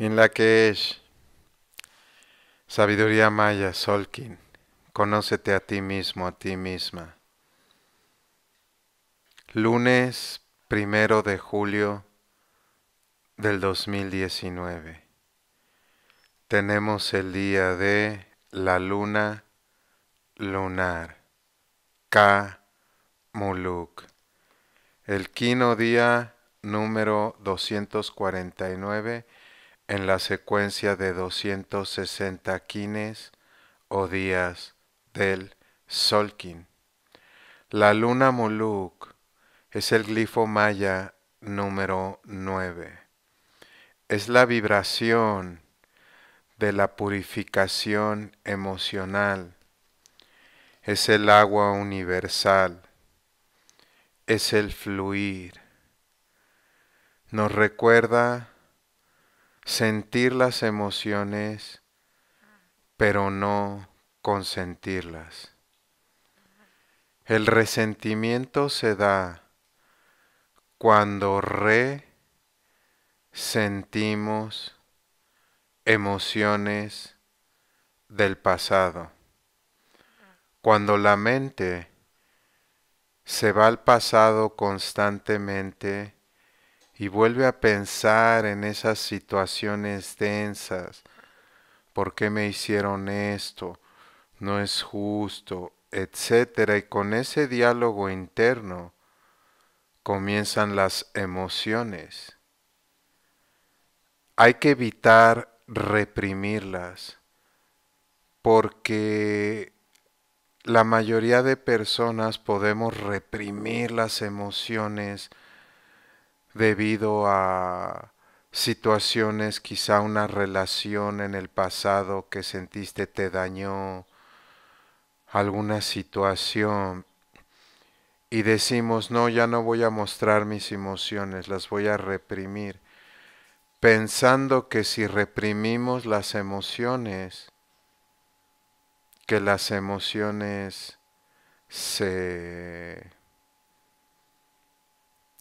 en la que es sabiduría maya, Solkin, conócete a ti mismo, a ti misma. Lunes primero de julio del 2019. Tenemos el día de la luna lunar, K. Muluk. El quino día número 249 en la secuencia de 260 quines o días del Solkin. La luna Muluk es el glifo maya número 9. Es la vibración de la purificación emocional. Es el agua universal. Es el fluir. Nos recuerda sentir las emociones, pero no consentirlas. El resentimiento se da cuando re sentimos emociones del pasado. Cuando la mente se va al pasado constantemente y vuelve a pensar en esas situaciones densas. ¿Por qué me hicieron esto? No es justo, etcétera. Y con ese diálogo interno comienzan las emociones. Hay que evitar reprimirlas porque la mayoría de personas podemos reprimir las emociones debido a situaciones, quizá una relación en el pasado que sentiste te dañó, alguna situación, y decimos, no, ya no voy a mostrar mis emociones, las voy a reprimir, pensando que si reprimimos las emociones, que las emociones se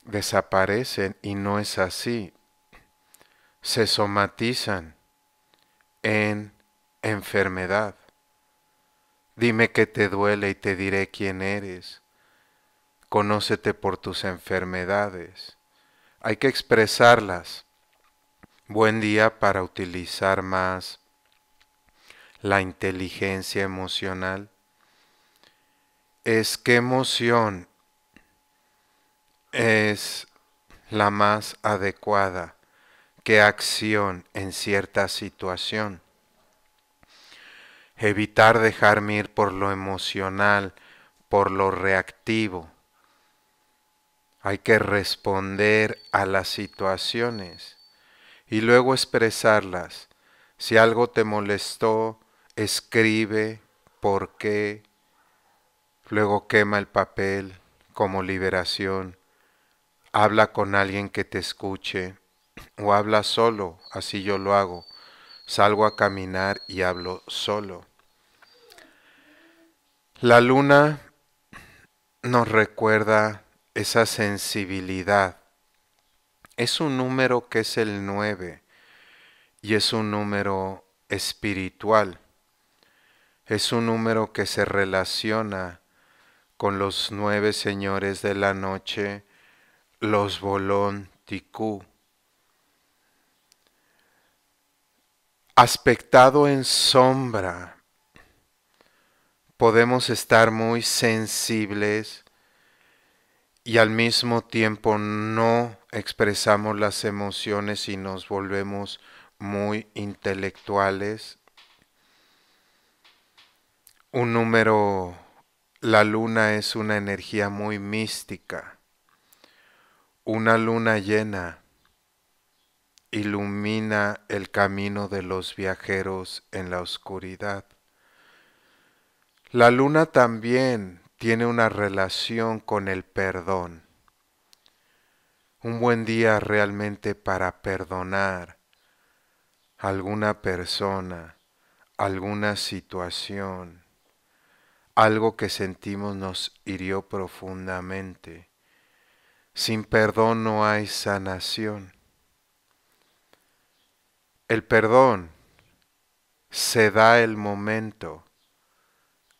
desaparecen y no es así. Se somatizan en enfermedad. Dime que te duele y te diré quién eres. Conócete por tus enfermedades. Hay que expresarlas. Buen día para utilizar más la inteligencia emocional. Es que emoción es la más adecuada? ¿Qué acción en cierta situación? Evitar dejarme ir por lo emocional, por lo reactivo. Hay que responder a las situaciones y luego expresarlas. Si algo te molestó, escribe por qué. Luego quema el papel como liberación habla con alguien que te escuche o habla solo, así yo lo hago. Salgo a caminar y hablo solo. La luna nos recuerda esa sensibilidad. Es un número que es el 9 y es un número espiritual. Es un número que se relaciona con los nueve señores de la noche los Volonticú. Aspectado en sombra, podemos estar muy sensibles y al mismo tiempo no expresamos las emociones y nos volvemos muy intelectuales. Un número, la luna es una energía muy mística una luna llena ilumina el camino de los viajeros en la oscuridad. La luna también tiene una relación con el perdón. Un buen día realmente para perdonar alguna persona, alguna situación, algo que sentimos nos hirió profundamente sin perdón no hay sanación. El perdón se da el momento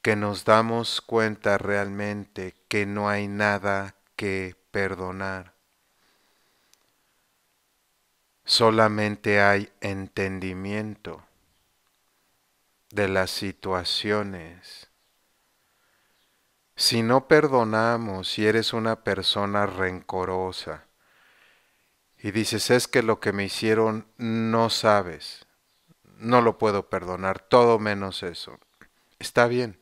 que nos damos cuenta realmente que no hay nada que perdonar. Solamente hay entendimiento de las situaciones si no perdonamos, si eres una persona rencorosa y dices, es que lo que me hicieron no sabes, no lo puedo perdonar, todo menos eso, está bien.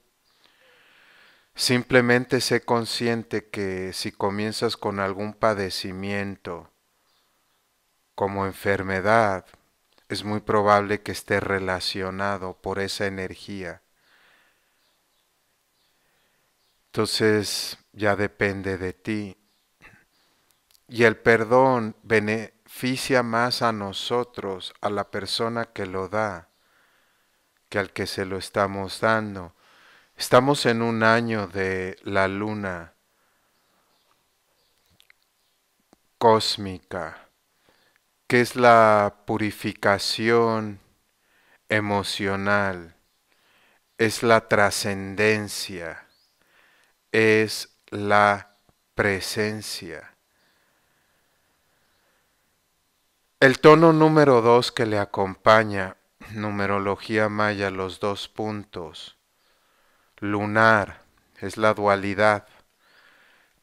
Simplemente sé consciente que si comienzas con algún padecimiento como enfermedad, es muy probable que esté relacionado por esa energía Entonces ya depende de ti. Y el perdón beneficia más a nosotros, a la persona que lo da, que al que se lo estamos dando. Estamos en un año de la luna cósmica, que es la purificación emocional, es la trascendencia es la presencia. El tono número dos que le acompaña, numerología maya, los dos puntos, lunar, es la dualidad.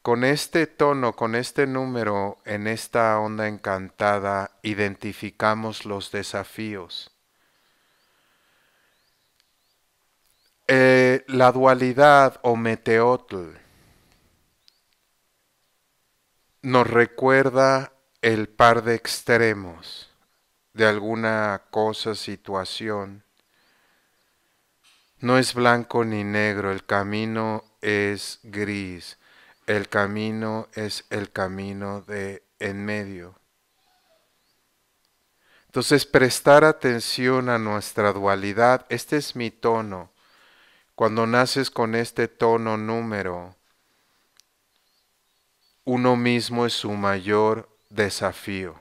Con este tono, con este número, en esta onda encantada, identificamos los desafíos Eh, la dualidad o meteotl nos recuerda el par de extremos de alguna cosa, situación. No es blanco ni negro, el camino es gris, el camino es el camino de en medio. Entonces, prestar atención a nuestra dualidad, este es mi tono cuando naces con este tono número, uno mismo es su mayor desafío.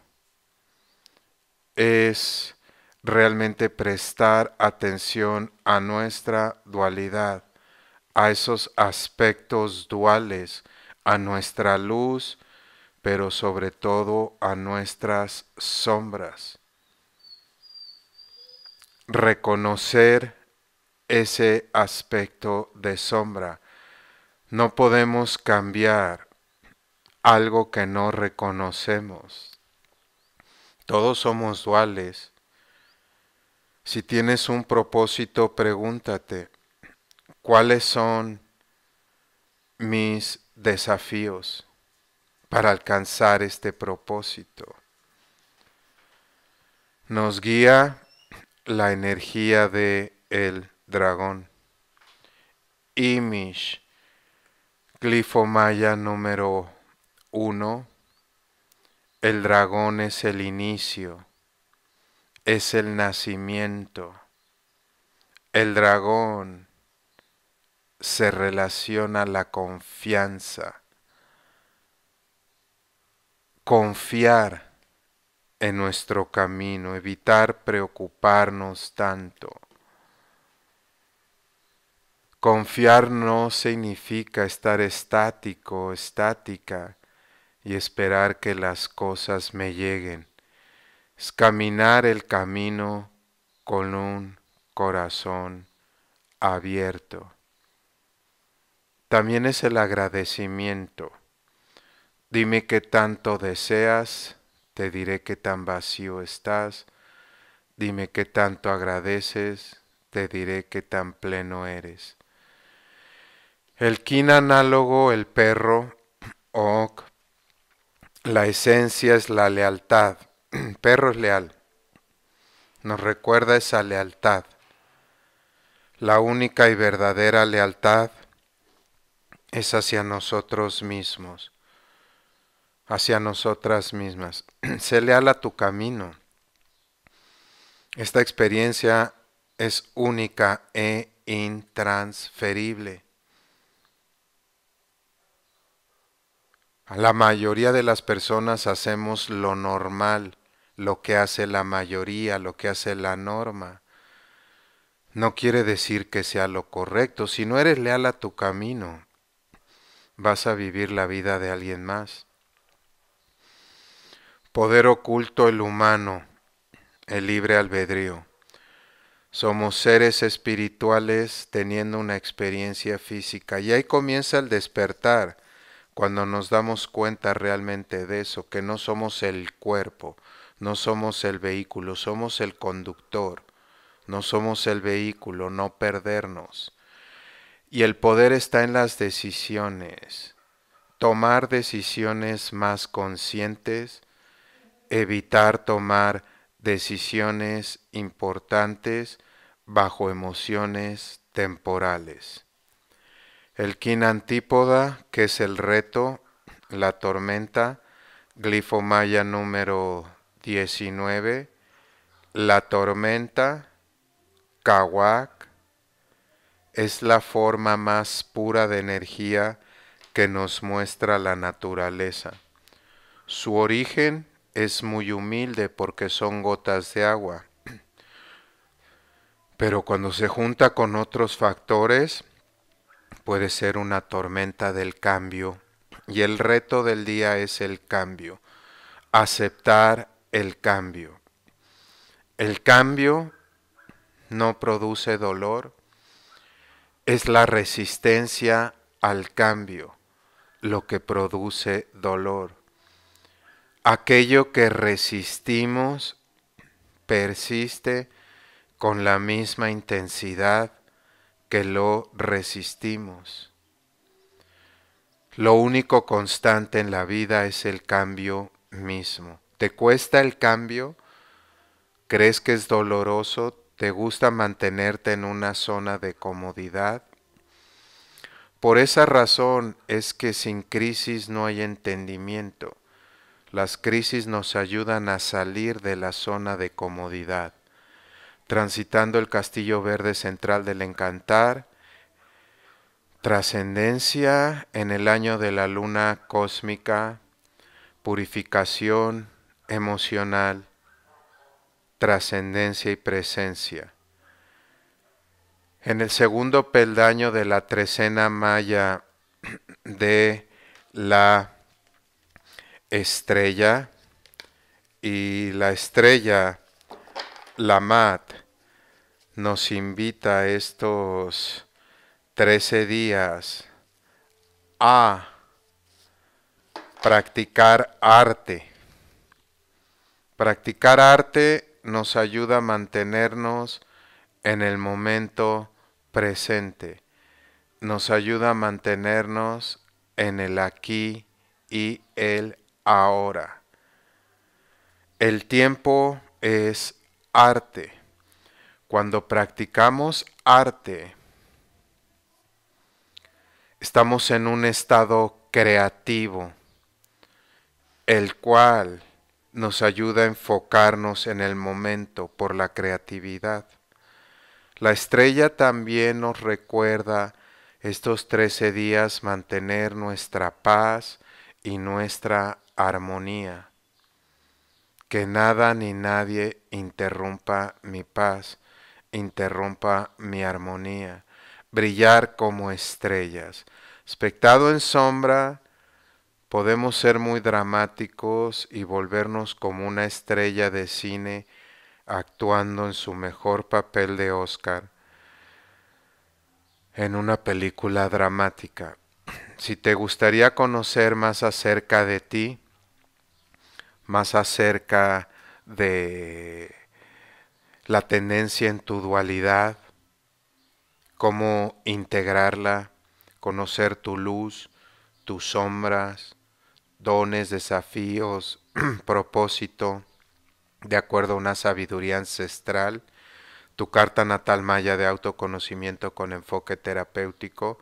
Es realmente prestar atención a nuestra dualidad, a esos aspectos duales, a nuestra luz, pero sobre todo a nuestras sombras. Reconocer ese aspecto de sombra. No podemos cambiar algo que no reconocemos. Todos somos duales. Si tienes un propósito, pregúntate, ¿cuáles son mis desafíos para alcanzar este propósito? Nos guía la energía de Él dragón. Imish, glifomaya número uno El dragón es el inicio, es el nacimiento. El dragón se relaciona la confianza. Confiar en nuestro camino, evitar preocuparnos tanto Confiar no significa estar estático, estática y esperar que las cosas me lleguen. Es caminar el camino con un corazón abierto. También es el agradecimiento. Dime qué tanto deseas, te diré qué tan vacío estás. Dime qué tanto agradeces, te diré qué tan pleno eres. El kin análogo, el perro, La esencia es la lealtad. El perro es leal. Nos recuerda esa lealtad. La única y verdadera lealtad es hacia nosotros mismos, hacia nosotras mismas. Sé leal a tu camino. Esta experiencia es única e intransferible. A la mayoría de las personas hacemos lo normal, lo que hace la mayoría, lo que hace la norma. No quiere decir que sea lo correcto. Si no eres leal a tu camino, vas a vivir la vida de alguien más. Poder oculto el humano, el libre albedrío. Somos seres espirituales teniendo una experiencia física y ahí comienza el despertar cuando nos damos cuenta realmente de eso, que no somos el cuerpo, no somos el vehículo, somos el conductor, no somos el vehículo, no perdernos. Y el poder está en las decisiones, tomar decisiones más conscientes, evitar tomar decisiones importantes bajo emociones temporales. El antípoda, que es el reto, la tormenta, glifomaya número 19, la tormenta, kawak, es la forma más pura de energía que nos muestra la naturaleza. Su origen es muy humilde porque son gotas de agua, pero cuando se junta con otros factores, puede ser una tormenta del cambio y el reto del día es el cambio, aceptar el cambio. El cambio no produce dolor, es la resistencia al cambio lo que produce dolor. Aquello que resistimos persiste con la misma intensidad que lo resistimos. Lo único constante en la vida es el cambio mismo. ¿Te cuesta el cambio? ¿Crees que es doloroso? ¿Te gusta mantenerte en una zona de comodidad? Por esa razón es que sin crisis no hay entendimiento. Las crisis nos ayudan a salir de la zona de comodidad transitando el castillo verde central del encantar, trascendencia en el año de la luna cósmica, purificación emocional, trascendencia y presencia. En el segundo peldaño de la trecena maya de la estrella y la estrella la mat nos invita estos 13 días a practicar arte. Practicar arte nos ayuda a mantenernos en el momento presente, nos ayuda a mantenernos en el aquí y el ahora. El tiempo es arte. Cuando practicamos arte, estamos en un estado creativo, el cual nos ayuda a enfocarnos en el momento por la creatividad. La estrella también nos recuerda estos 13 días mantener nuestra paz y nuestra armonía. Que nada ni nadie interrumpa mi paz interrumpa mi armonía, brillar como estrellas. Espectado en sombra, podemos ser muy dramáticos y volvernos como una estrella de cine actuando en su mejor papel de Oscar en una película dramática. Si te gustaría conocer más acerca de ti, más acerca de la tendencia en tu dualidad, cómo integrarla, conocer tu luz, tus sombras, dones, desafíos, propósito, de acuerdo a una sabiduría ancestral, tu carta natal maya de autoconocimiento con enfoque terapéutico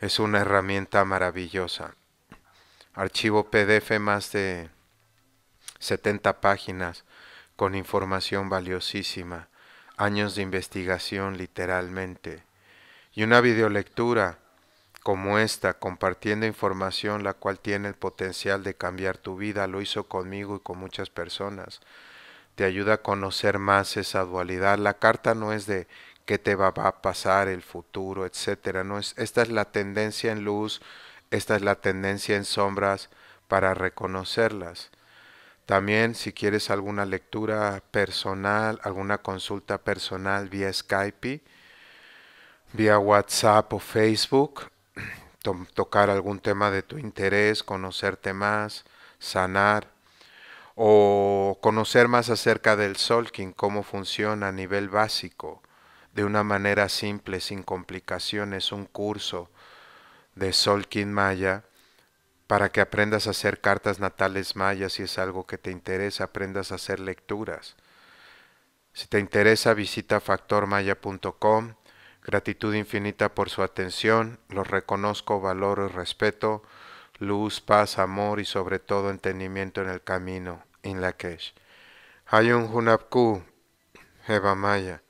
es una herramienta maravillosa. Archivo PDF más de 70 páginas con información valiosísima, años de investigación literalmente, y una videolectura como esta, compartiendo información la cual tiene el potencial de cambiar tu vida, lo hizo conmigo y con muchas personas. Te ayuda a conocer más esa dualidad. La carta no es de qué te va, a pasar, el futuro, etcétera. No es, esta es la tendencia en luz, esta es la tendencia en sombras para reconocerlas. También si quieres alguna lectura personal, alguna consulta personal vía Skype, vía WhatsApp o Facebook, tocar algún tema de tu interés, conocerte más, sanar o conocer más acerca del Solking, cómo funciona a nivel básico, de una manera simple, sin complicaciones, un curso de Solking Maya para que aprendas a hacer cartas natales mayas si es algo que te interesa, aprendas a hacer lecturas. Si te interesa, visita factormaya.com. Gratitud infinita por su atención, los reconozco, valoro y respeto, luz, paz, amor y sobre todo entendimiento en el camino, In la Hayun Hunapku, Eva Maya,